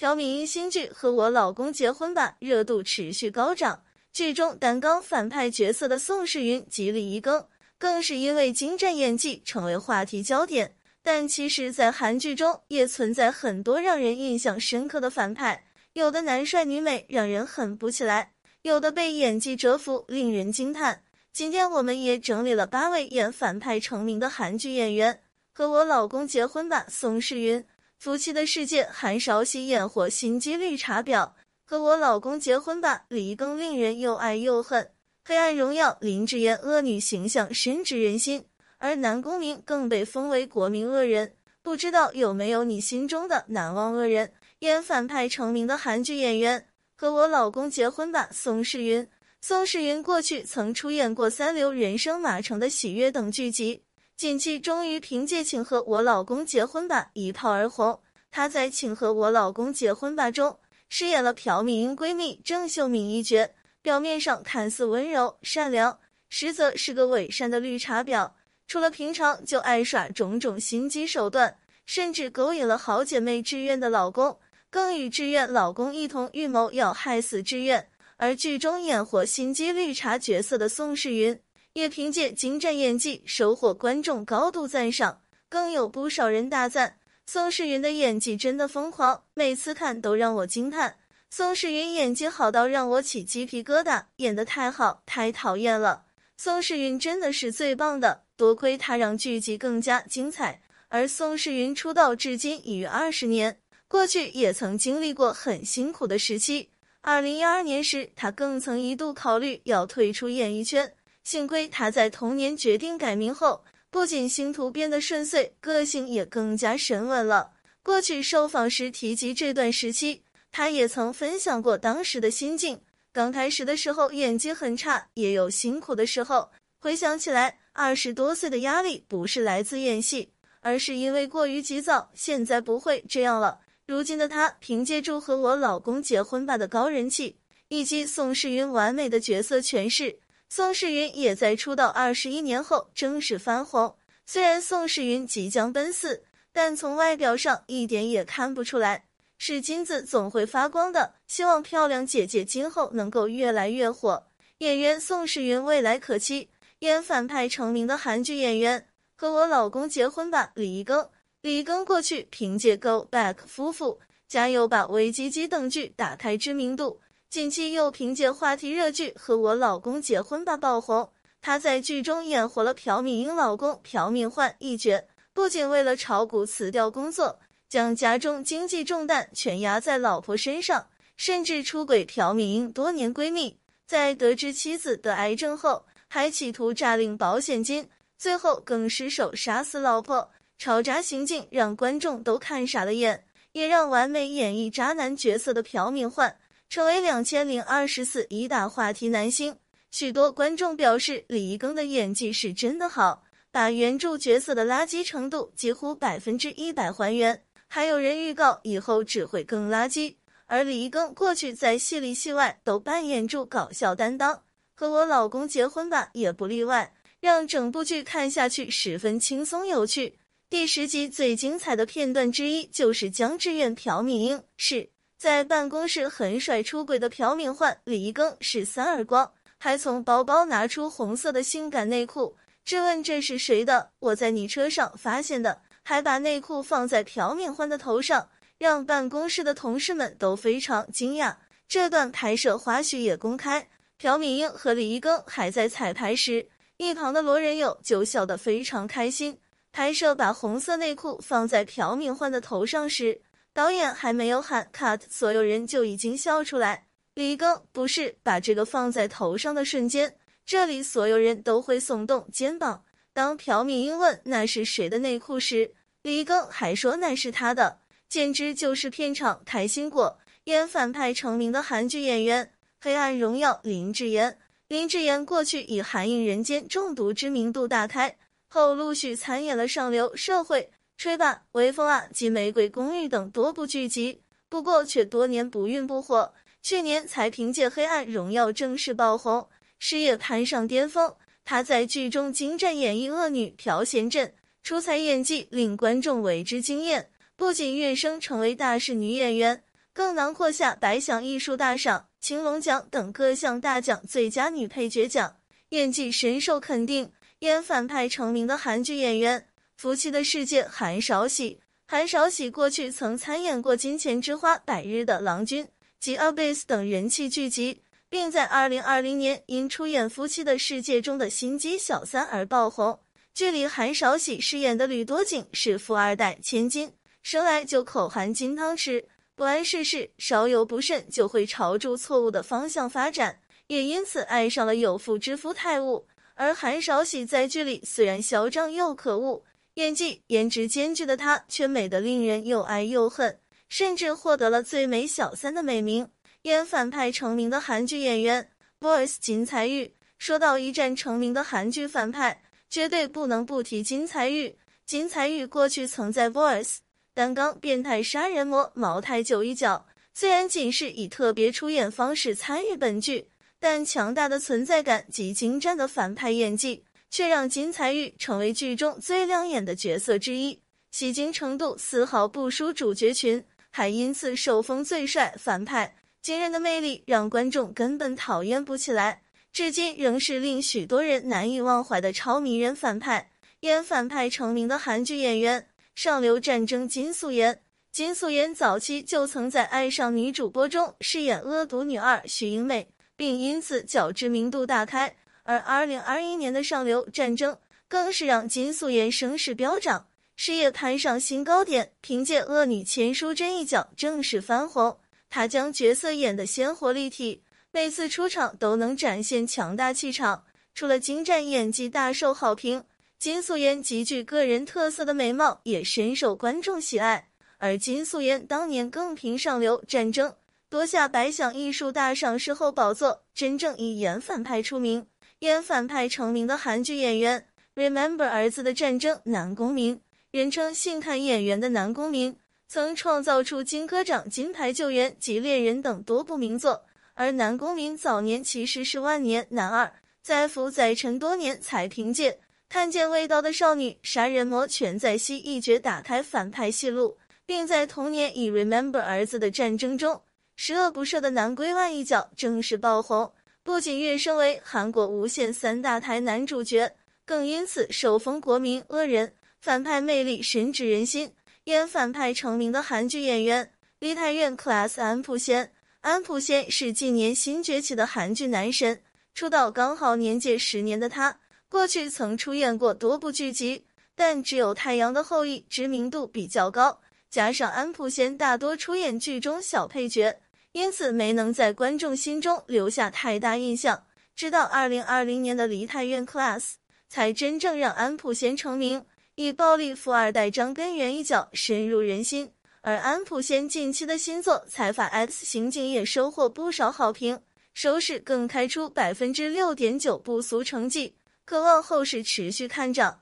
朴敏英新剧《和我老公结婚吧》热度持续高涨，剧中担纲反派角色的宋世云极力一更，更是因为精湛演技成为话题焦点。但其实，在韩剧中也存在很多让人印象深刻的反派，有的男帅女美让人狠不起来，有的被演技折服令人惊叹。今天我们也整理了八位演反派成名的韩剧演员，《和我老公结婚吧》宋世云。夫妻的世界，韩少禧演活心机绿茶婊；和我老公结婚吧，李一庚令人又爱又恨。黑暗荣耀，林志妍恶女形象深植人心，而南宫民更被封为国民恶人。不知道有没有你心中的难忘恶人？演反派成名的韩剧演员，和我老公结婚吧，宋世云。宋世云过去曾出演过《三流人生》《马城》的喜悦》等剧集。近期终于凭借《请和我老公结婚吧》一炮而红。她在《请和我老公结婚吧》中饰演了朴敏英闺蜜郑秀敏一角。表面上看似温柔善良，实则是个伪善的绿茶婊。除了平常就爱耍种种心机手段，甚至勾引了好姐妹志愿的老公，更与志愿老公一同预谋要害死志愿。而剧中演活心机绿茶角色的宋世云。也凭借精湛演技收获观众高度赞赏，更有不少人大赞宋世云的演技真的疯狂，每次看都让我惊叹。宋世云演技好到让我起鸡皮疙瘩，演得太好太讨厌了。宋世云真的是最棒的，多亏他让剧集更加精彩。而宋世云出道至今已逾二十年，过去也曾经历过很辛苦的时期。二零一二年时，他更曾一度考虑要退出演艺圈。幸亏他在同年决定改名后，不仅星途变得顺遂，个性也更加沉稳了。过去受访时提及这段时期，他也曾分享过当时的心境。刚开始的时候演技很差，也有辛苦的时候。回想起来，二十多岁的压力不是来自演戏，而是因为过于急躁。现在不会这样了。如今的他凭借住和我老公结婚吧的高人气，以及宋世云完美的角色诠释。宋世云也在出道二十一年后正式翻红。虽然宋世云即将奔四，但从外表上一点也看不出来。是金子总会发光的，希望漂亮姐姐今后能够越来越火。演员宋世云未来可期。演反派成名的韩剧演员，和我老公结婚吧。李一庚，李一庚过去凭借《Go Back》夫妇，加油把《危机》等剧打开知名度。近期又凭借话题热剧《和我老公结婚吧》爆红，她在剧中演活了朴敏英老公朴敏焕一角，不仅为了炒股辞掉工作，将家中经济重担全压在老婆身上，甚至出轨朴敏英多年闺蜜，在得知妻子得癌症后，还企图诈领保险金，最后更失手杀死老婆，炒炸行径让观众都看傻了眼，也让完美演绎渣男角色的朴敏焕。成为两千零二十四一大话题男星，许多观众表示李一耕的演技是真的好，把原著角色的垃圾程度几乎百分之一百还原。还有人预告以后只会更垃圾。而李一耕过去在戏里戏外都扮演住搞笑担当，《和我老公结婚吧》也不例外，让整部剧看下去十分轻松有趣。第十集最精彩的片段之一就是姜志远、朴敏英是。在办公室，很帅出轨的朴敏焕，李一更是三耳光，还从包包拿出红色的性感内裤，质问这是谁的？我在你车上发现的，还把内裤放在朴敏焕的头上，让办公室的同事们都非常惊讶。这段拍摄花絮也公开，朴敏英和李一更还在彩排时，一旁的罗仁友就笑得非常开心。拍摄把红色内裤放在朴敏焕的头上时。导演还没有喊 cut，所有人就已经笑出来。李庚不是把这个放在头上的瞬间，这里所有人都会耸动肩膀。当朴敏英问那是谁的内裤时，李庚还说那是他的，简直就是片场开心果。演反派成名的韩剧演员，黑暗荣耀林志妍。林志妍过去以韩影人间中毒知名度大开，后陆续参演了上流社会。吹吧，微风啊，《及《玫瑰公寓》等多部剧集，不过却多年不孕不火。去年才凭借《黑暗荣耀》正式爆红，事业攀上巅峰。她在剧中精湛演绎恶女朴贤镇，出彩演技令观众为之惊艳。不仅跃升成为大势女演员，更囊括下白想艺术大赏、青龙奖等各项大奖最佳女配角奖，演技深受肯定。演反派成名的韩剧演员。《夫妻的世界》韩少喜。韩少喜过去曾参演过《金钱之花》《百日的郎君》及《阿贝斯》等人气剧集，并在二零二零年因出演《夫妻的世界》中的心机小三而爆红。剧里，韩少喜饰演的吕多景是富二代千金，生来就口含金汤匙，不谙世事，稍有不慎就会朝住错误的方向发展，也因此爱上了有妇之夫泰晤。而韩少喜在剧里虽然嚣张又可恶。演技、颜值兼具的她，却美得令人又爱又恨，甚至获得了“最美小三”的美名。演反派成名的韩剧演员，BOYS 金彩玉，说到一战成名的韩剧反派，绝对不能不提金彩玉。金彩玉过去曾在 BOYS 担纲变态杀人魔毛太九一角，虽然仅是以特别出演方式参与本剧，但强大的存在感及精湛的反派演技。却让金财玉成为剧中最亮眼的角色之一，吸睛程度丝毫不输主角群，还因此受封最帅反派。惊人的魅力让观众根本讨厌不起来，至今仍是令许多人难以忘怀的超迷人反派。演反派成名的韩剧演员，上流战争金素妍。金素妍早期就曾在《爱上女主播》中饰演恶毒女二徐英美，并因此较知名度大开。而二零二一年的《上流战争》更是让金素妍声势飙涨，事业攀上新高点。凭借恶女千淑珍一角正式翻红，她将角色演得鲜活立体，每次出场都能展现强大气场。除了精湛演技大受好评，金素妍极具个人特色的美貌也深受观众喜爱。而金素妍当年更凭《上流战争》夺下百想艺术大赏视后宝座，真正以演反派出名。演反派成名的韩剧演员，Remember 儿子的战争南宫民，人称“性感演员”的南宫民，曾创造出金科长、金牌救援及恋人等多部名作。而南宫民早年其实是万年男二，在服载沉多年才凭借看见味道的少女杀人魔全在熙一角打开反派戏路，并在同年以 Remember 儿子的战争中十恶不赦的南归万一角正式爆红。不仅跃升为韩国无线三大台男主角，更因此首封国民恶人，反派魅力深植人心。演反派成名的韩剧演员梨泰院 c l a s s 安普贤。安普贤是近年新崛起的韩剧男神，出道刚好年届十年的他，过去曾出演过多部剧集，但只有《太阳的后裔》知名度比较高。加上安普贤大多出演剧中小配角。因此没能在观众心中留下太大印象，直到2020年的《梨泰院 Class》才真正让安普贤成名，以暴力富二代张根元一角深入人心。而安普贤近期的新作《财阀 X 刑警》也收获不少好评，收视更开出百分之六点九不俗成绩，渴望后市持续看涨。